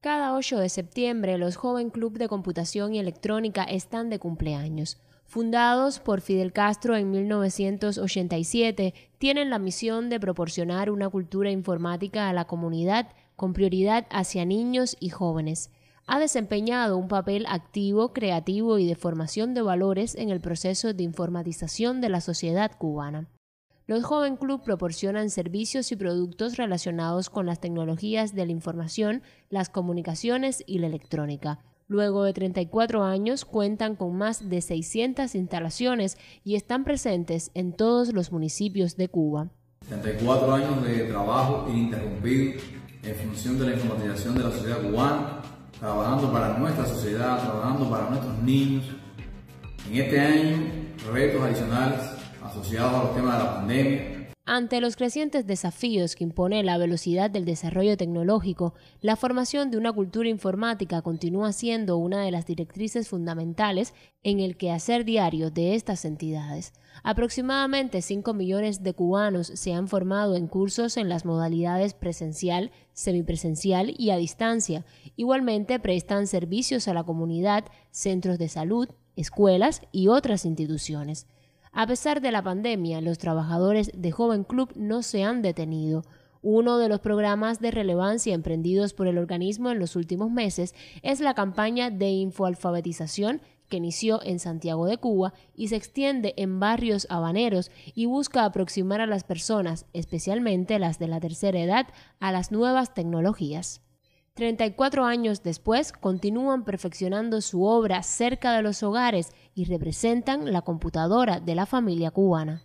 Cada 8 de septiembre los Joven Club de Computación y Electrónica están de cumpleaños. Fundados por Fidel Castro en 1987, tienen la misión de proporcionar una cultura informática a la comunidad con prioridad hacia niños y jóvenes. Ha desempeñado un papel activo, creativo y de formación de valores en el proceso de informatización de la sociedad cubana. Los Joven Club proporcionan servicios y productos relacionados con las tecnologías de la información, las comunicaciones y la electrónica. Luego de 34 años cuentan con más de 600 instalaciones y están presentes en todos los municipios de Cuba. 34 años de trabajo ininterrumpido en función de la informatización de la sociedad cubana, trabajando para nuestra sociedad, trabajando para nuestros niños. En este año, retos adicionales asociados a los de la pandemia. Ante los crecientes desafíos que impone la velocidad del desarrollo tecnológico, la formación de una cultura informática continúa siendo una de las directrices fundamentales en el quehacer diario de estas entidades. Aproximadamente 5 millones de cubanos se han formado en cursos en las modalidades presencial, semipresencial y a distancia. Igualmente prestan servicios a la comunidad, centros de salud, escuelas y otras instituciones. A pesar de la pandemia, los trabajadores de Joven Club no se han detenido. Uno de los programas de relevancia emprendidos por el organismo en los últimos meses es la campaña de infoalfabetización que inició en Santiago de Cuba y se extiende en barrios habaneros y busca aproximar a las personas, especialmente las de la tercera edad, a las nuevas tecnologías. 34 años después, continúan perfeccionando su obra cerca de los hogares y representan la computadora de la familia cubana.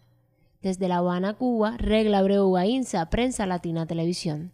Desde La Habana, Cuba, Regla Abreu Prensa Latina Televisión.